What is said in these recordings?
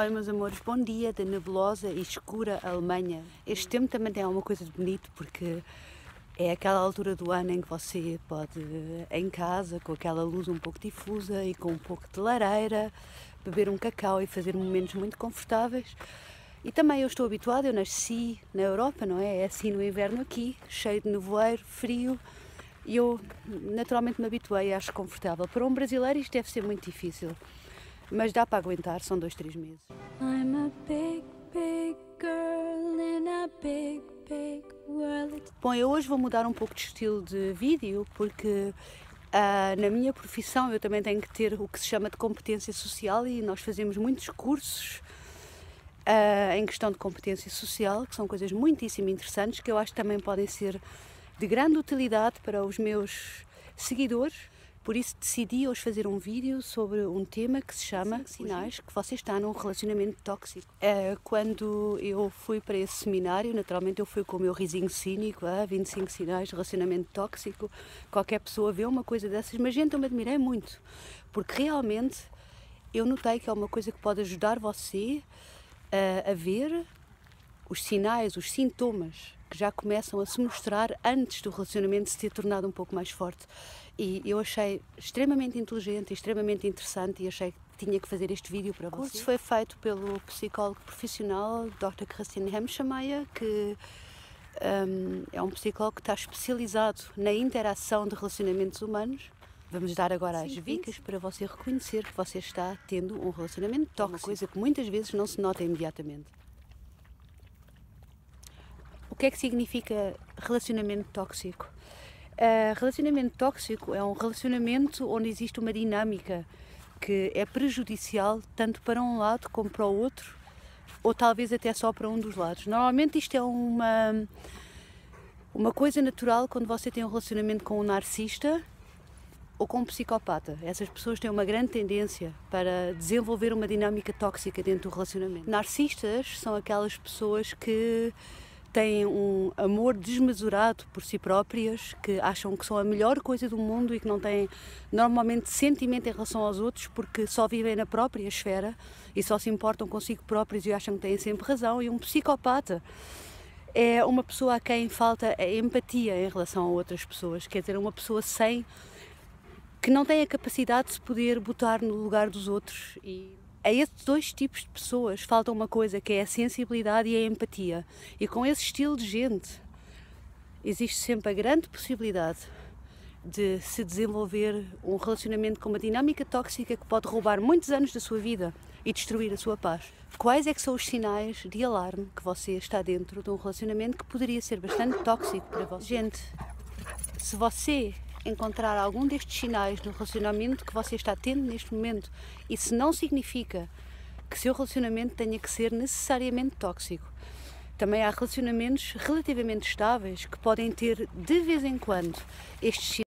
Olha, meus amores, bom dia da nebulosa e escura Alemanha. Este tempo também tem alguma coisa de bonito porque é aquela altura do ano em que você pode, em casa, com aquela luz um pouco difusa e com um pouco de lareira, beber um cacau e fazer momentos muito confortáveis. E também eu estou habituada, eu nasci na Europa, não é? É assim no inverno aqui, cheio de nevoeiro, frio, e eu naturalmente me habituei, acho confortável. Para um brasileiro isto deve ser muito difícil. Mas dá para aguentar, são dois, três meses. Bom, eu hoje vou mudar um pouco de estilo de vídeo porque ah, na minha profissão eu também tenho que ter o que se chama de competência social e nós fazemos muitos cursos ah, em questão de competência social, que são coisas muitíssimo interessantes que eu acho que também podem ser de grande utilidade para os meus seguidores. Por isso decidi hoje fazer um vídeo sobre um tema que se chama sim, Sinais sim. que você está num relacionamento tóxico. Eh, quando eu fui para esse seminário, naturalmente eu fui com o meu risinho cínico, 25 ah, sinais de relacionamento tóxico, qualquer pessoa vê uma coisa dessas, mas gente, eu me admirei muito, porque realmente eu notei que é uma coisa que pode ajudar você a, eh, a ver os sinais, os sintomas que já começam a se mostrar antes do relacionamento se ter tornado um pouco mais forte. E eu achei extremamente inteligente, extremamente interessante e achei que tinha que fazer este vídeo para vocês. O curso foi feito pelo psicólogo profissional Dr. Christine Hemschameyer, que um, é um psicólogo que está especializado na interação de relacionamentos humanos. Vamos dar agora as dicas para você reconhecer que você está tendo um relacionamento tóxico, uma assim? coisa que muitas vezes não se nota imediatamente. O que é que significa relacionamento tóxico? Uh, relacionamento tóxico é um relacionamento onde existe uma dinâmica que é prejudicial tanto para um lado como para o outro, ou talvez até só para um dos lados. Normalmente isto é uma, uma coisa natural quando você tem um relacionamento com um narcisista ou com um psicopata. Essas pessoas têm uma grande tendência para desenvolver uma dinâmica tóxica dentro do relacionamento. Narcistas são aquelas pessoas que têm um amor desmesurado por si próprias, que acham que são a melhor coisa do mundo e que não têm normalmente sentimento em relação aos outros porque só vivem na própria esfera e só se importam consigo próprios e acham que têm sempre razão. E um psicopata é uma pessoa a quem falta a empatia em relação a outras pessoas, quer dizer, uma pessoa sem que não tem a capacidade de se poder botar no lugar dos outros e a é esses dois tipos de pessoas falta uma coisa que é a sensibilidade e a empatia. E com esse estilo de gente existe sempre a grande possibilidade de se desenvolver um relacionamento com uma dinâmica tóxica que pode roubar muitos anos da sua vida e destruir a sua paz. Quais é que são os sinais de alarme que você está dentro de um relacionamento que poderia ser bastante tóxico para você? Gente, se você encontrar algum destes sinais no relacionamento que você está tendo neste momento. Isso não significa que seu relacionamento tenha que ser necessariamente tóxico. Também há relacionamentos relativamente estáveis que podem ter de vez em quando estes sinais.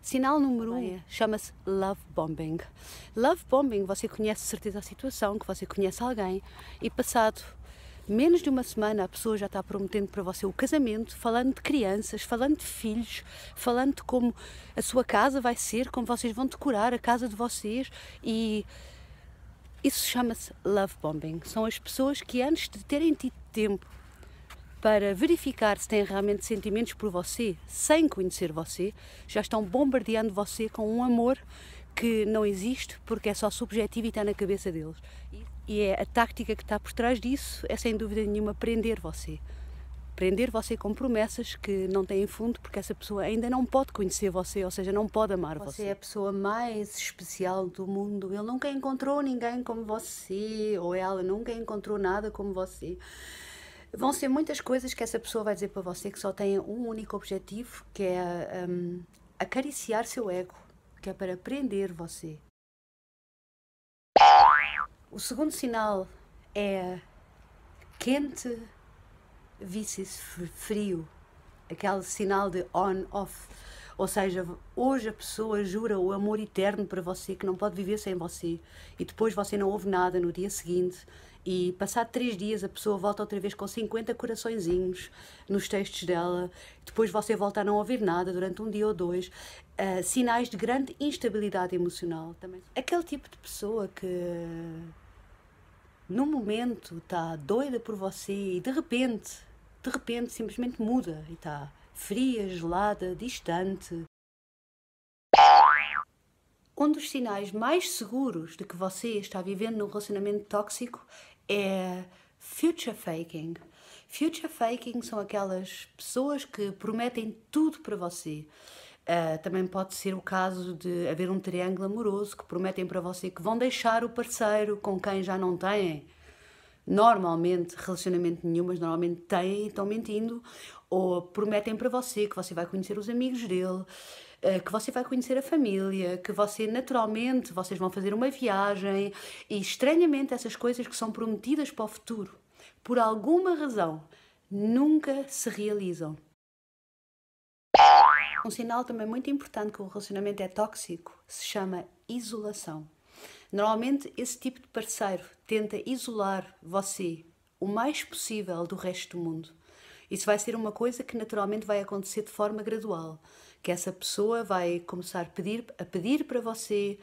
Sinal número um é. chama-se love bombing. Love bombing, você conhece de certeza a situação, que você conhece alguém e passado menos de uma semana a pessoa já está prometendo para você o casamento, falando de crianças, falando de filhos, falando de como a sua casa vai ser, como vocês vão decorar a casa de vocês e isso chama-se love bombing. São as pessoas que antes de terem tido tempo para verificar se têm realmente sentimentos por você, sem conhecer você, já estão bombardeando você com um amor que não existe porque é só subjetivo e está na cabeça deles. E é a tática que está por trás disso é sem dúvida nenhuma prender você. Prender você com promessas que não têm fundo, porque essa pessoa ainda não pode conhecer você, ou seja, não pode amar você. Você é a pessoa mais especial do mundo. Ele nunca encontrou ninguém como você, ou ela nunca encontrou nada como você. Vão ser muitas coisas que essa pessoa vai dizer para você que só tem um único objetivo, que é um, acariciar seu ego, que é para prender você. O segundo sinal é quente, vices frio, aquele sinal de on-off. Ou seja, hoje a pessoa jura o amor eterno para você, que não pode viver sem você, e depois você não ouve nada no dia seguinte e passado três dias a pessoa volta outra vez com 50 coraçõezinhos nos textos dela. Depois você volta a não ouvir nada durante um dia ou dois. Uh, sinais de grande instabilidade emocional também. Aquele tipo de pessoa que no momento está doida por você e de repente, de repente simplesmente muda e está fria, gelada, distante. Um dos sinais mais seguros de que você está vivendo num relacionamento tóxico é future faking. Future faking são aquelas pessoas que prometem tudo para você. Uh, também pode ser o caso de haver um triângulo amoroso que prometem para você que vão deixar o parceiro com quem já não têm normalmente relacionamento nenhum, mas normalmente têm e estão mentindo, ou prometem para você que você vai conhecer os amigos dele. Eh, que você vai conhecer a família, que você naturalmente vocês vão fazer uma viagem e estranhamente essas coisas que são prometidas para o futuro, por alguma razão, nunca se realizam. Um sinal também muito importante que o relacionamento é tóxico se chama isolação. Normalmente, esse tipo de parceiro tenta isolar você o mais possível do resto do mundo. Isso vai ser uma coisa que naturalmente vai acontecer de forma gradual que essa pessoa vai começar a pedir, a pedir para você,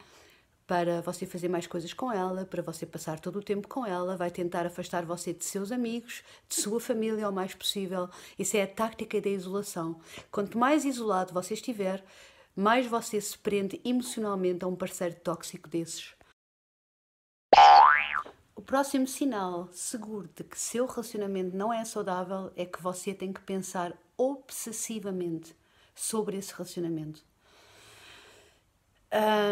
para você fazer mais coisas com ela, para você passar todo o tempo com ela, vai tentar afastar você de seus amigos, de sua família o mais possível. Isso é a tática da isolação. Quanto mais isolado você estiver, mais você se prende emocionalmente a um parceiro tóxico desses. O próximo sinal seguro de que seu relacionamento não é saudável é que você tem que pensar obsessivamente sobre esse relacionamento.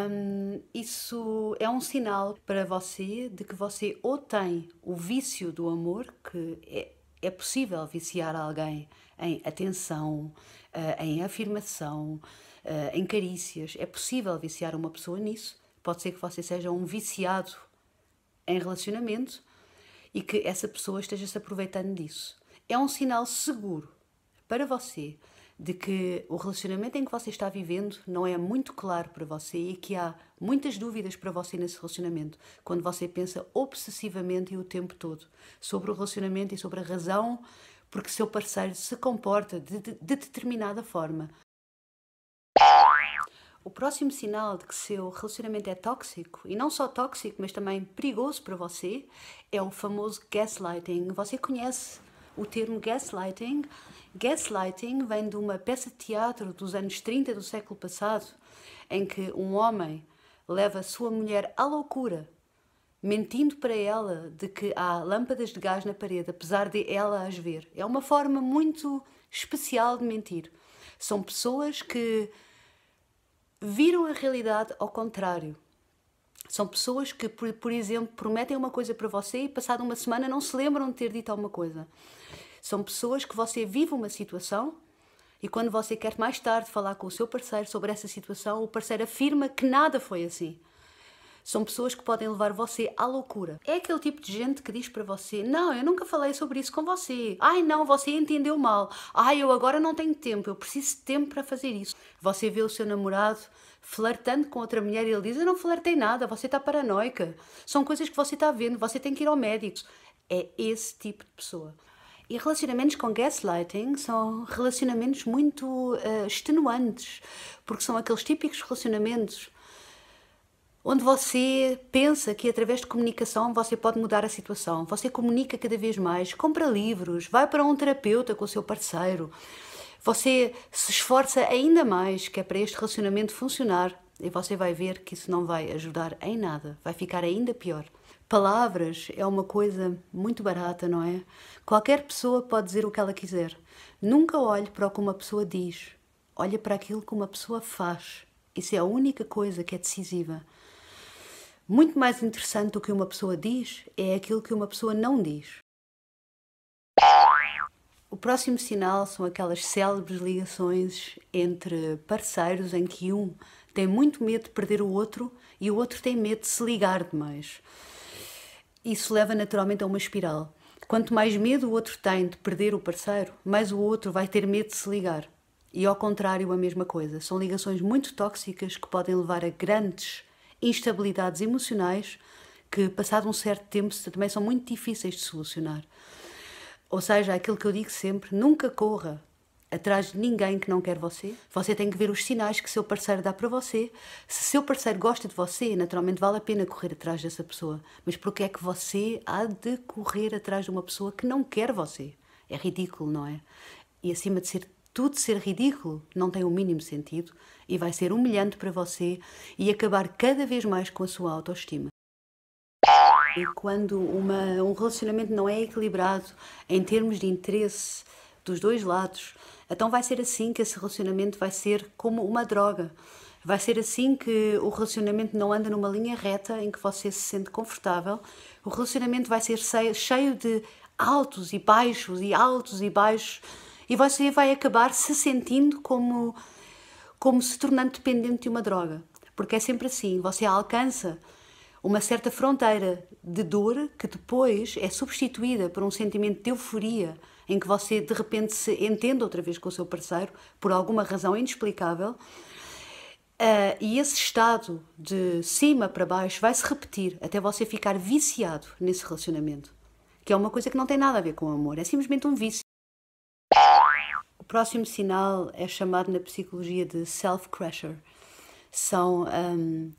Um, isso é um sinal para você de que você ou tem o vício do amor, que é, é possível viciar alguém em atenção, eh, em afirmação, eh, em carícias, é possível viciar uma pessoa nisso. Pode ser que você seja um viciado em relacionamento e que essa pessoa esteja se aproveitando disso. É um sinal seguro para você de que o relacionamento em que você está vivendo não é muito claro para você e que há muitas dúvidas para você nesse relacionamento, quando você pensa obsessivamente e o tempo todo sobre o relacionamento e sobre a razão porque seu parceiro se comporta de, de, de determinada forma. O próximo sinal de que seu relacionamento é tóxico, e não só tóxico, mas também perigoso para você, é o famoso gaslighting. Você conhece o termo gaslighting? Gaslighting vem de uma peça de teatro dos anos 30 do século passado, em que um homem leva a sua mulher à loucura, mentindo para ela de que há lâmpadas de gás na parede, apesar de ela as ver. É uma forma muito especial de mentir. São pessoas que viram a realidade ao contrário. São pessoas que, por, por exemplo, prometem uma coisa para você e, passada uma semana, não se lembram de ter dito alguma coisa. São pessoas que você vive uma situação e quando você quer mais tarde falar com o seu parceiro sobre essa situação, o parceiro afirma que nada foi assim. São pessoas que podem levar você à loucura. É aquele tipo de gente que diz para você: Não, eu nunca falei sobre isso com você. Ai, não, você entendeu mal. Ai, eu agora não tenho tempo, eu preciso de tempo para fazer isso. Você vê o seu namorado flertando com outra mulher e ele diz: Eu não flertei nada, você está paranoica. São coisas que você está vendo, você tem que ir ao médico. É esse tipo de pessoa. E relacionamentos com gaslighting são relacionamentos muito uh, extenuantes, porque são aqueles típicos relacionamentos onde você pensa que através de comunicação você pode mudar a situação. Você comunica cada vez mais, compra livros, vai para um terapeuta com o seu parceiro. Você se esforça ainda mais que é para este relacionamento funcionar e você vai ver que isso não vai ajudar em nada, vai ficar ainda pior. Palavras é uma coisa muito barata, não é? Qualquer pessoa pode dizer o que ela quiser. Nunca olhe para o que uma pessoa diz. Olha para aquilo que uma pessoa faz. Isso é a única coisa que é decisiva. Muito mais interessante do que uma pessoa diz é aquilo que uma pessoa não diz. O próximo sinal são aquelas célebres ligações entre parceiros em que um tem muito medo de perder o outro e o outro tem medo de se ligar demais isso leva naturalmente a uma espiral. Quanto mais medo o outro tem de perder o parceiro, mais o outro vai ter medo de se ligar. E ao contrário, a mesma coisa. São ligações muito tóxicas que podem levar a grandes instabilidades emocionais que, passado um certo tempo, também são muito difíceis de solucionar. Ou seja, aquilo que eu digo sempre: nunca corra atrás de ninguém que não quer você. Você tem que ver os sinais que seu parceiro dá para você. Se seu parceiro gosta de você, naturalmente vale a pena correr atrás dessa pessoa. Mas por que é que você há de correr atrás de uma pessoa que não quer você? É ridículo, não é? E acima de ser tudo ser ridículo, não tem o mínimo sentido e vai ser humilhante para você e acabar cada vez mais com a sua autoestima. E quando uma, um relacionamento não é equilibrado em termos de interesse dos dois lados, então vai ser assim que esse relacionamento vai ser como uma droga. Vai ser assim que o relacionamento não anda numa linha reta em que você se sente confortável. O relacionamento vai ser cheio de altos e baixos e altos e baixos e você vai acabar se sentindo como como se tornando dependente de uma droga, porque é sempre assim, você alcança uma certa fronteira de dor que depois é substituída por um sentimento de euforia em que você de repente se entende outra vez com o seu parceiro por alguma razão inexplicável. Uh, e esse estado de cima para baixo vai se repetir até você ficar viciado nesse relacionamento, que é uma coisa que não tem nada a ver com o amor, é simplesmente um vício. O próximo sinal é chamado na psicologia de self-crusher. São um,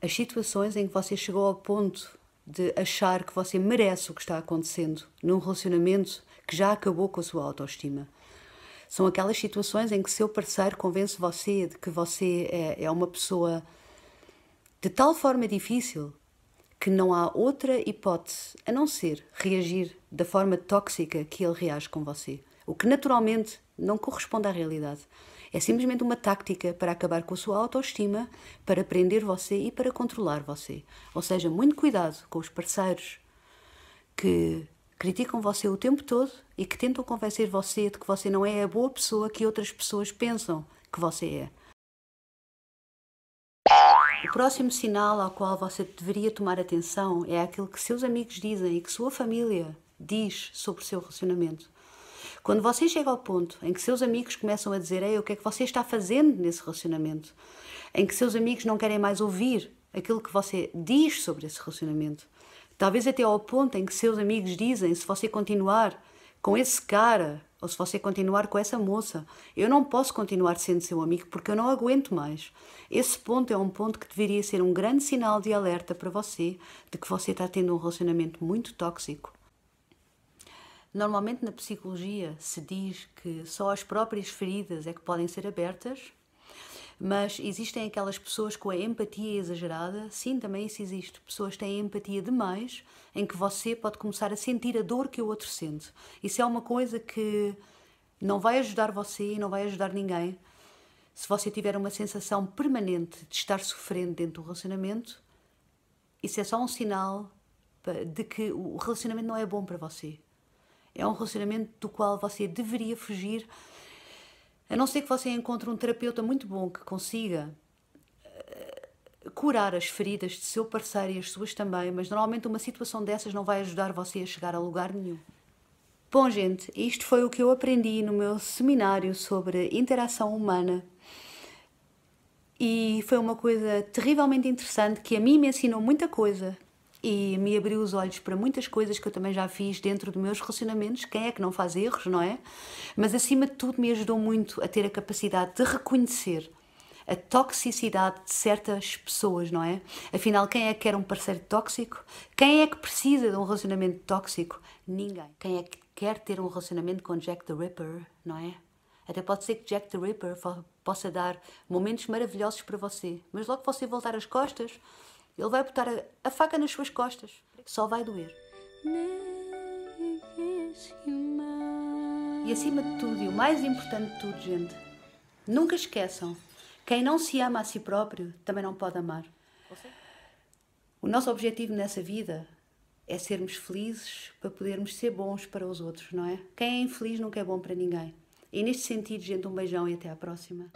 as situações em que você chegou ao ponto de achar que você merece o que está acontecendo num relacionamento que já acabou com a sua autoestima. São aquelas situações em que seu parceiro convence você de que você é, é uma pessoa de tal forma difícil que não há outra hipótese a não ser reagir da forma tóxica que ele reage com você, o que naturalmente não corresponde à realidade. É simplesmente uma tática para acabar com a sua autoestima, para prender você e para controlar você. Ou seja, muito cuidado com os parceiros que criticam você o tempo todo e que tentam convencer você de que você não é a boa pessoa que outras pessoas pensam que você é. O próximo sinal ao qual você deveria tomar atenção é aquilo que seus amigos dizem e que sua família diz sobre o seu relacionamento. Quando você chega ao ponto em que seus amigos começam a dizer Ei, o que é que você está fazendo nesse relacionamento, em que seus amigos não querem mais ouvir aquilo que você diz sobre esse relacionamento, Talvez até ao ponto em que seus amigos dizem: se você continuar com esse cara, ou se você continuar com essa moça, eu não posso continuar sendo seu amigo porque eu não aguento mais. Esse ponto é um ponto que deveria ser um grande sinal de alerta para você de que você está tendo um relacionamento muito tóxico. Normalmente na psicologia se diz que só as próprias feridas é que podem ser abertas mas existem aquelas pessoas com a empatia exagerada, sim, também isso existe. Pessoas têm empatia demais, em que você pode começar a sentir a dor que o outro sente. Isso é uma coisa que não vai ajudar você e não vai ajudar ninguém. Se você tiver uma sensação permanente de estar sofrendo dentro do relacionamento, isso é só um sinal de que o relacionamento não é bom para você. É um relacionamento do qual você deveria fugir a não ser que você encontre um terapeuta muito bom que consiga eh, curar as feridas de seu parceiro e as suas também, mas normalmente uma situação dessas não vai ajudar você a chegar a lugar nenhum. Bom, gente, isto foi o que eu aprendi no meu seminário sobre interação humana e foi uma coisa terrivelmente interessante que a mim me ensinou muita coisa e me abriu os olhos para muitas coisas que eu também já fiz dentro dos meus relacionamentos. Quem é que não faz erros, não é? Mas acima de tudo, me ajudou muito a ter a capacidade de reconhecer a toxicidade de certas pessoas, não é? Afinal, quem é que quer um parceiro tóxico? Quem é que precisa de um relacionamento tóxico? Ninguém. Quem é que quer ter um relacionamento com Jack the Ripper, não é? Até pode ser que Jack the Ripper possa dar momentos maravilhosos para você, mas logo você voltar as costas, ele vai botar a, a faca nas suas costas. Só vai doer. E acima de tudo, e o mais importante de tudo, gente, nunca esqueçam: quem não se ama a si próprio também não pode amar. O nosso objetivo nessa vida é sermos felizes para podermos ser bons para os outros, não é? Quem é infeliz nunca é bom para ninguém. E neste sentido, gente, um beijão e até à próxima.